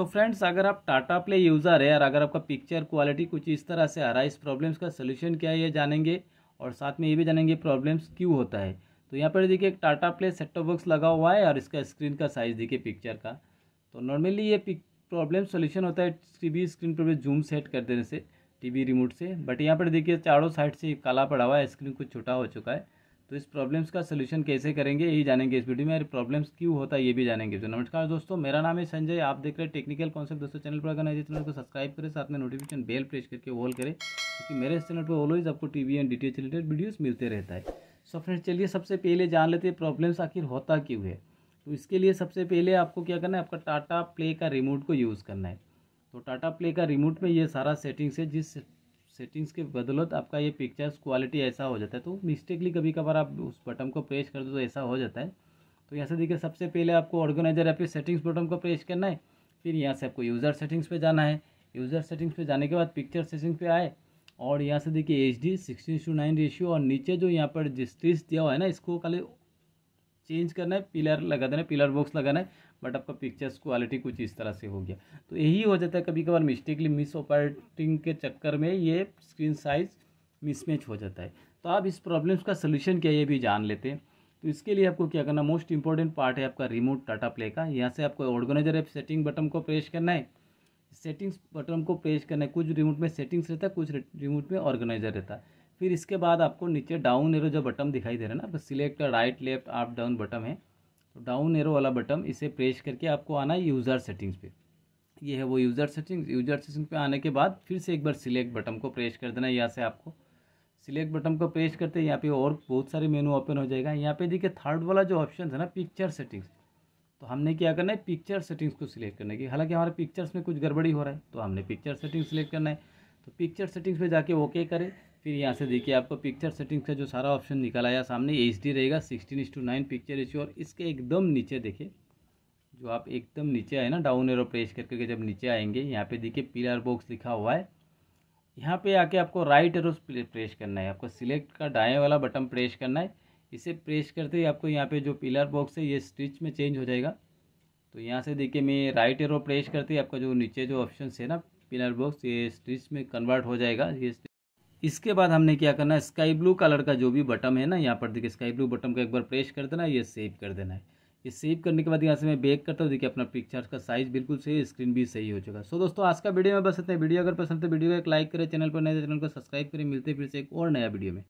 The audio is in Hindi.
सो फ्रेंड्स अगर आप टाटा प्ले यूज़र है और अगर आपका पिक्चर क्वालिटी कुछ इस तरह से आ रहा है इस प्रॉब्लम्स का सोल्यूशन क्या है ये जानेंगे और साथ में ये भी जानेंगे प्रॉब्लम्स क्यों होता है तो यहाँ पर देखिए एक Tata play set top box लगा हुआ है और इसका स्क्रीन का साइज़ देखिए पिक्चर का तो नॉर्मली ये प्रॉब्लम सोल्यूशन होता है टी स्क्रीन पर जूम सेट कर देने से टी रिमोट से बट यहाँ पर देखिए चारों साइड से काला पड़ा हुआ है स्क्रीन कुछ छोटा हो चुका है तो इस प्रॉब्लम्स का सलूशन कैसे करेंगे यही जानेंगे इस वीडियो में प्रॉब्लम्स क्यों होता है ये भी जानेंगे तो नमस्कार दोस्तों मेरा नाम है संजय आप देख रहे हैं टेक्निकल कॉन्सेप्ट दोस्तों चैनल पर अगर नहीं चैनल तो को सब्सक्राइब करें साथ में नोटिफिकेशन बेल प्रेस करके ऑल करें क्योंकि मेरे इस चैनल पर ऑलवेज आपको T V and D related videos मिलते रहता है सो फ्रेंड्स चलिए सबसे पहले जान लेते हैं प्रॉब्लम्स आखिर होता क्यों है तो इसके लिए सबसे पहले आपको क्या करना है आपका टाटा प्ले का रिमोट को यूज़ करना है तो टाटा प्ले का रिमोट में ये सारा सेटिंग्स है जिस सेटिंग्स के बदौलत आपका ये पिक्चर्स क्वालिटी ऐसा हो जाता है तो मिस्टेकली कभी कभार आप उस बटन को प्रेस कर दो तो ऐसा हो जाता है तो यहाँ से देखिए सबसे पहले आपको ऑर्गेनाइजर या फिर सेटिंग्स बटन को प्रेस करना है फिर यहाँ से आपको यूज़र सेटिंग्स पर जाना है यूज़र सेटिंग्स पर जाने के बाद पिक्चर सेटिंग्स पर आए और यहाँ से देखिए H D sixteen to nine ratio और नीचे जो यहाँ पर जिस दिया हुआ है ना इसको खाली चेंज करना है पिलर लगा देना है पिलर बॉक्स लगाना है बट आपका पिक्चर्स क्वालिटी कुछ इस तरह से हो गया तो यही हो जाता है कभी कभार मिस्टेकली मिस ऑपरेटिंग के चक्कर में ये स्क्रीन साइज़ मिसमैच हो जाता है तो आप इस प्रॉब्लम्स का सोल्यूशन क्या ये भी जान लेते हैं तो इसके लिए आपको क्या करना मोस्ट इंपॉर्टेंट पार्ट है आपका रिमोट टाटा प्ले का यहाँ से आपको ऑर्गेनाइजर ऐप सेटिंग बटन को प्रेस करना है सेटिंग्स बटन को प्रेस करना है कुछ रिमोट में सेटिंग्स रहता है कुछ रिमोट में ऑर्गेनाइजर रहता है फिर इसके बाद आपको नीचे डाउन एरो जो बटन दिखाई दे रहा है ना select right left up down button है तो डाउन एरो वाला बटन इसे प्रेस करके आपको आना है यूज़र सेटिंग्स पे ये है वो यूज़र सेटिंग्स यूज़र सेटिंग पे आने के बाद फिर से एक बार सिलेक्ट बटन को प्रेस कर देना यहाँ से आपको सिलेक्ट बटन को प्रेस करते यहाँ पे और बहुत सारे मेनू ओपन हो जाएगा यहाँ पे देखिए थर्ड वाला जो ऑप्शन है ना पिक्चर सेटिंग्स तो हमने क्या करना है पिक्चर सेटिंग्स को सिलेक्ट करने की हालांकि हमारे पिक्चर्स में कुछ गड़बड़ी हो रहा है तो हमने पिक्चर सेटिंग सिलेक्ट करना है तो पिक्चर सेटिंग्स पे जाके ओके करें फिर यहाँ से देखिए आपको पिक्चर सेटिंग्स का जो सारा ऑप्शन निकल आया सामने एच रहेगा sixteen to nine picture ratio और इसके एकदम नीचे देखिए जो आप एकदम नीचे आए ना डाउन एरो प्रेस करके कर जब नीचे आएंगे यहाँ पे देखिए पिलर बॉक्स लिखा हुआ है यहाँ पे आके आपको राइट एरो प्रेस करना है आपको सिलेक्ट का डाएँ वाला बटन प्रेस करना है इसे प्रेस करते ही आपको यहाँ पर जो पिलर बॉक्स है ये स्टिच में चेंज हो जाएगा तो यहाँ से देखिए मैं राइट एरो प्रेस करते ही आपका जो नीचे जो ऑप्शन है ना पिलर बॉक्स ये स्टिच में कन्वर्ट हो जाएगा ये इसके बाद हमने क्या करना है स्काई ब्लू कलर का जो भी बटन है ना यहाँ पर देखिए स्काई ब्लू बटन को एक बार प्रेस कर देना है ये सेव कर देना है ये सेव करने के बाद यहाँ से मैं बैक करता हूँ देखिए अपना पिक्चर्स का साइज बिल्कुल सही स्क्रीन भी सही हो चुका सो दोस्तों आज का वीडियो में बस इतना वीडियो अगर पसंद तो वीडियो को एक लाइक करें चैनल पर नए तो चैनल को सब्सक्राइब करें मिलते फिर से एक और नया वीडियो में